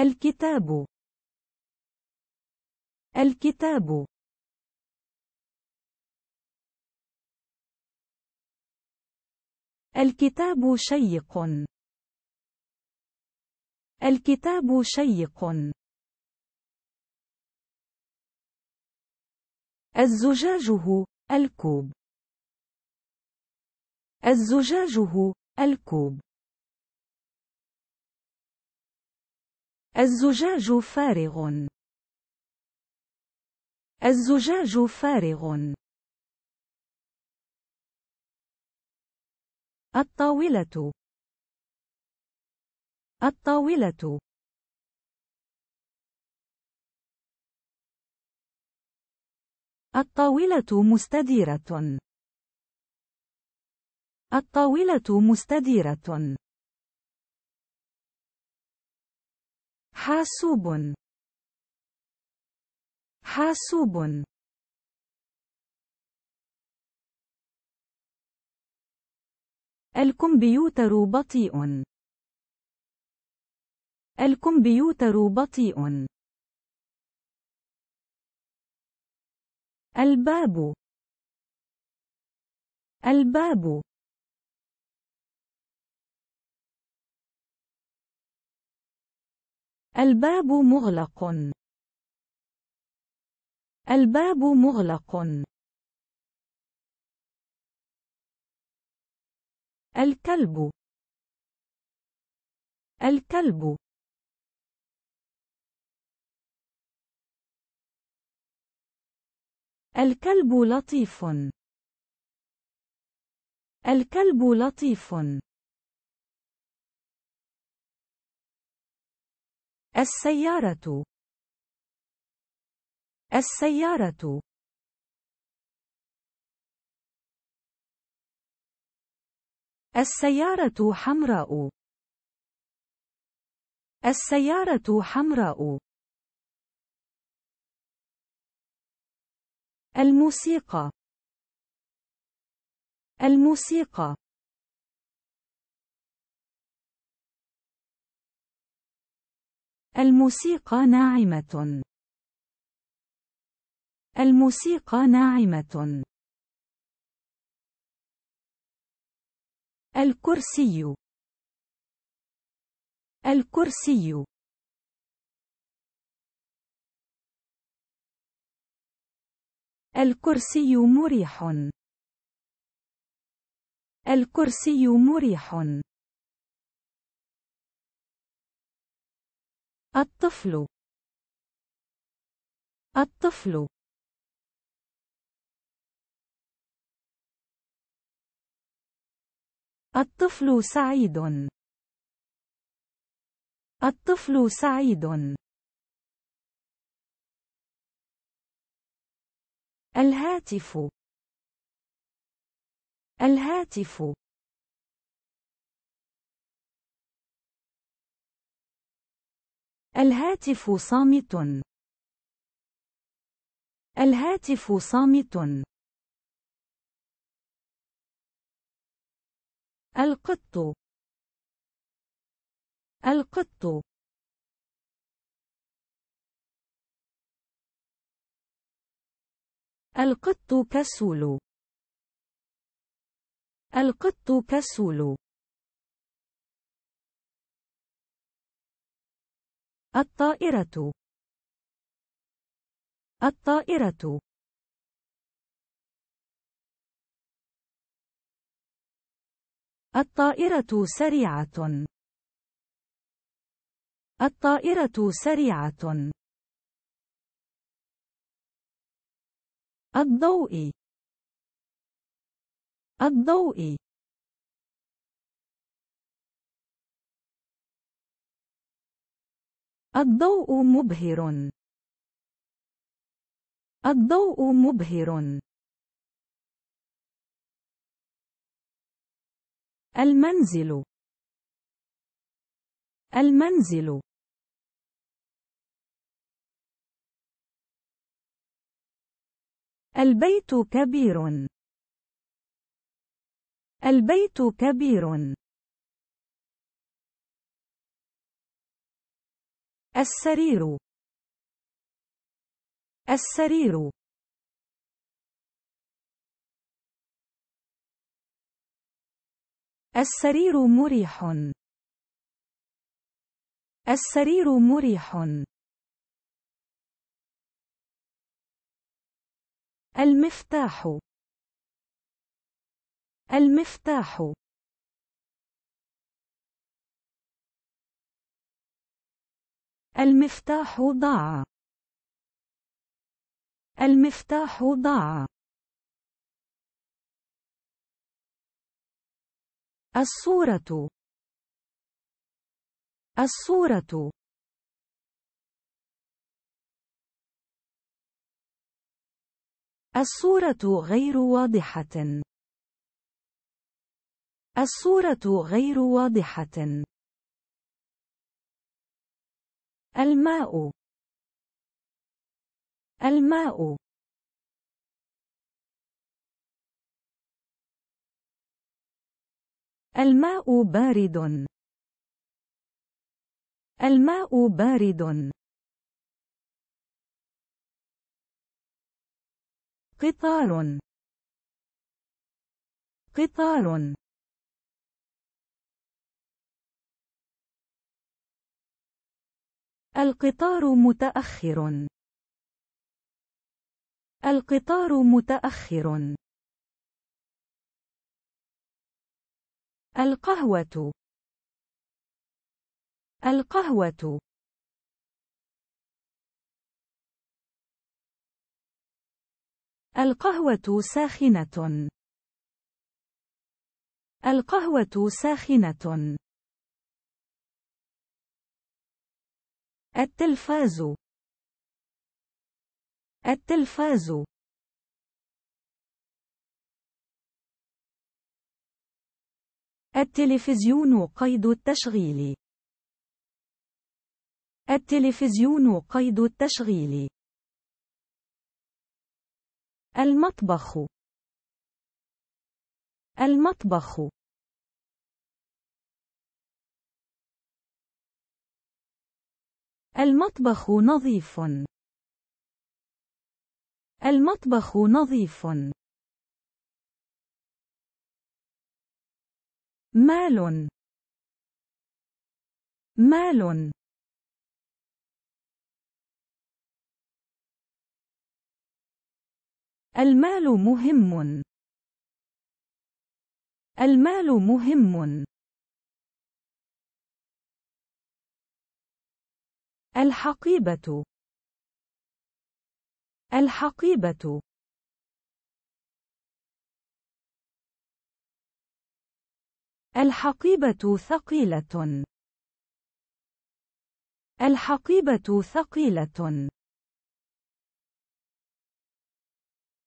الكتاب الكتاب الكتاب شيق الكتاب شيق الزجاج هو الكوب الزجاج هو الكوب الزجاج فارغ الزجاج فارغ الطاولة الطاولة الطاولة مستديرة الطاولة مستديرة حاسوب حاسوب الكمبيوتر بطيء الكمبيوتر بطيء الباب الباب الباب مغلق الباب مغلق الكلب الكلب الكلب لطيف الكلب لطيف السيارة السيارة السيارة حمراء السيارة حمراء الموسيقى الموسيقى الموسيقى ناعمة الموسيقى ناعمة الكرسي الكرسي الكرسي مريح الكرسي مريح الطفل الطفل الطفل سعيد الطفل سعيد الهاتف الهاتف الهاتف صامت الهاتف صامت القط القط القط كسول القط كسول الطائرة الطائرة الطائرة سريعة الطائرة سريعة الضوء الضوء الضوء مبهر الضوء مبهر المنزل المنزل البيت كبير البيت كبير السرير السرير السرير مريح السرير مريح المفتاح المفتاح المفتاح ضاع المفتاح ضاع الصورة الصورة الصورة غير واضحة الصورة غير واضحة الماء الماء الماء بارد الماء بارد قطار قطار القطار متأخر القطار متأخر القهوة القهوة القهوة ساخنة القهوة ساخنة التلفاز التلفاز التلفزيون قيد التشغيل التلفزيون قيد التشغيل المطبخ المطبخ المطبخ نظيف المطبخ نظيف مال مال المال مهم المال مهم الحقيبة الحقيبة الحقيبة ثقيلة الحقيبة ثقيلة